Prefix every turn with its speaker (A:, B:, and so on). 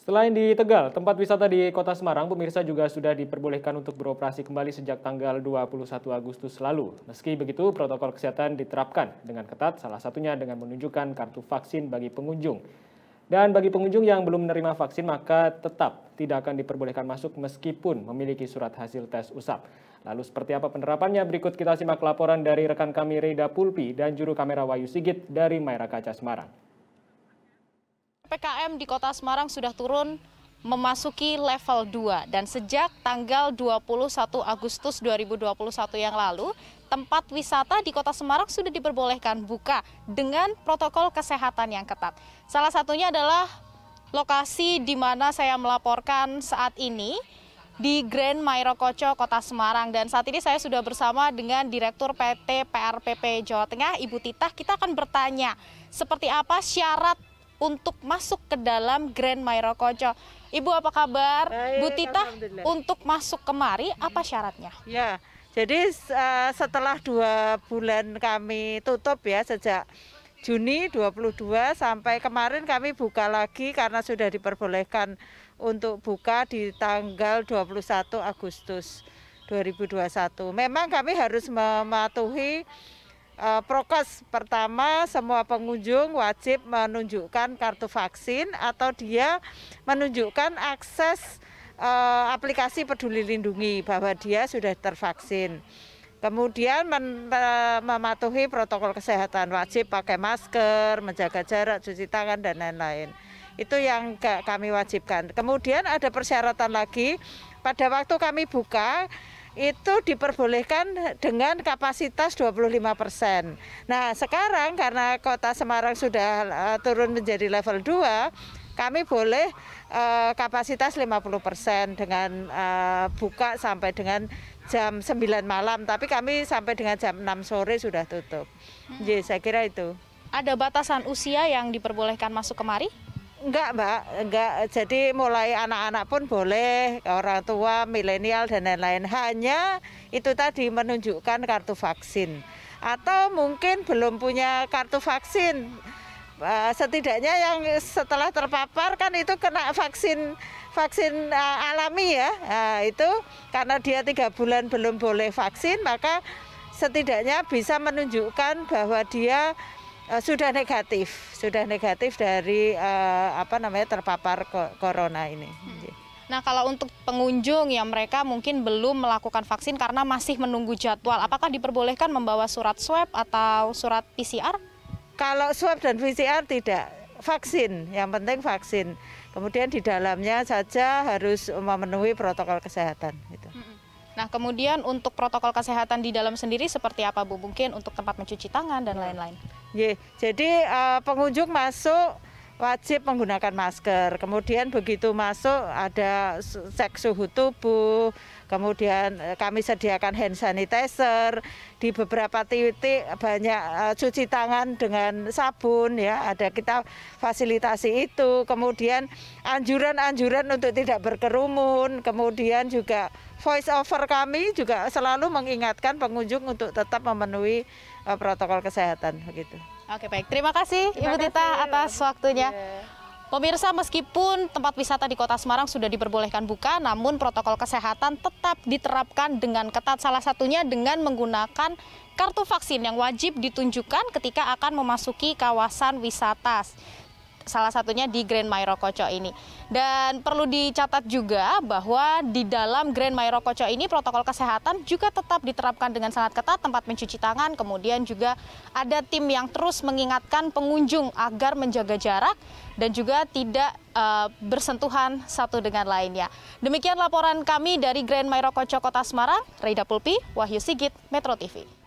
A: Selain di Tegal, tempat wisata di Kota Semarang, pemirsa juga sudah diperbolehkan untuk beroperasi kembali sejak tanggal 21 Agustus lalu. Meski begitu, protokol kesehatan diterapkan dengan ketat, salah satunya dengan menunjukkan kartu vaksin bagi pengunjung. Dan bagi pengunjung yang belum menerima vaksin, maka tetap tidak akan diperbolehkan masuk meskipun memiliki surat hasil tes usap. Lalu seperti apa penerapannya? Berikut kita simak laporan dari rekan kami Reda Pulpi dan juru kamera Wayu Sigit dari Mayra Kaca Semarang. PPKM di Kota Semarang sudah turun memasuki level 2 dan sejak tanggal 21 Agustus 2021 yang lalu tempat wisata di Kota Semarang sudah diperbolehkan buka dengan protokol kesehatan yang ketat. Salah satunya adalah lokasi di mana saya melaporkan saat ini di Grand Mairo Kota Semarang. Dan saat ini saya sudah bersama dengan Direktur PT PRPP Jawa Tengah, Ibu Titah. Kita akan bertanya, seperti apa syarat untuk masuk ke dalam Grand Mairo Koco. Ibu apa kabar? Baik, Bu Tita, untuk masuk kemari apa
B: syaratnya? Ya, jadi uh, setelah dua bulan kami tutup ya sejak Juni 22 sampai kemarin kami buka lagi karena sudah diperbolehkan untuk buka di tanggal 21 Agustus 2021. Memang kami harus mematuhi Eh, prokes pertama semua pengunjung wajib menunjukkan kartu vaksin atau dia menunjukkan akses eh, aplikasi peduli lindungi bahwa dia sudah tervaksin. Kemudian mematuhi protokol kesehatan wajib pakai masker, menjaga jarak, cuci tangan dan lain-lain. Itu yang kami wajibkan. Kemudian ada persyaratan lagi pada waktu kami buka itu diperbolehkan dengan kapasitas 25 persen. Nah sekarang karena kota Semarang sudah eh, turun menjadi level 2, kami boleh uh, kapasitas 50 persen dengan eh, buka sampai dengan jam 9 malam, tapi kami sampai dengan jam 6 sore sudah tutup. Jadi hmm. iya, saya kira itu. Ada batasan usia yang diperbolehkan masuk kemari? Enggak, Mbak. Enggak. Jadi mulai anak-anak pun boleh, orang tua, milenial dan lain-lain. Hanya itu tadi menunjukkan kartu vaksin. Atau mungkin belum punya kartu vaksin. Eh, setidaknya yang setelah terpapar kan itu kena vaksin vaksin eh, alami ya. Nah, itu karena dia tiga bulan belum boleh vaksin, maka setidaknya bisa menunjukkan bahwa dia Eh, sudah negatif, sudah negatif dari uh, apa namanya terpapar corona ini. Hmm.
A: Nah, kalau untuk pengunjung yang mereka mungkin belum melakukan vaksin karena masih menunggu jadwal, apakah diperbolehkan membawa surat swab atau surat
B: PCR? Kalau swab dan PCR tidak, vaksin, yang penting vaksin. Kemudian di dalamnya saja harus memenuhi protokol kesehatan gitu. hmm.
A: Nah, kemudian untuk protokol kesehatan di dalam sendiri seperti apa Bu? Mungkin untuk tempat mencuci tangan dan lain-lain
B: jadi eh, pengunjung masuk wajib menggunakan masker. Kemudian begitu masuk ada cek suhu tubuh, kemudian eh, kami sediakan hand sanitizer. Di beberapa titik banyak eh, cuci tangan dengan sabun ya, ada kita fasilitasi itu. Kemudian anjuran-anjuran untuk tidak berkerumun, kemudian juga voice over kami juga selalu mengingatkan pengunjung untuk tetap memenuhi eh, protokol kesehatan begitu.
A: Oke baik, terima kasih terima Ibu kasih. Tita atas waktunya. Yeah. Pemirsa, meskipun tempat wisata di Kota Semarang sudah diperbolehkan buka, namun protokol kesehatan tetap diterapkan dengan ketat. Salah satunya dengan menggunakan kartu vaksin yang wajib ditunjukkan ketika akan memasuki kawasan wisata salah satunya di Grand Mairo ini. Dan perlu dicatat juga bahwa di dalam Grand Mairo ini protokol kesehatan juga tetap diterapkan dengan sangat ketat, tempat mencuci tangan, kemudian juga ada tim yang terus mengingatkan pengunjung agar menjaga jarak dan juga tidak uh, bersentuhan satu dengan lainnya. Demikian laporan kami dari Grand Mairo Kota Semarang, Rida Pulpi, Wahyu Sigit, Metro TV.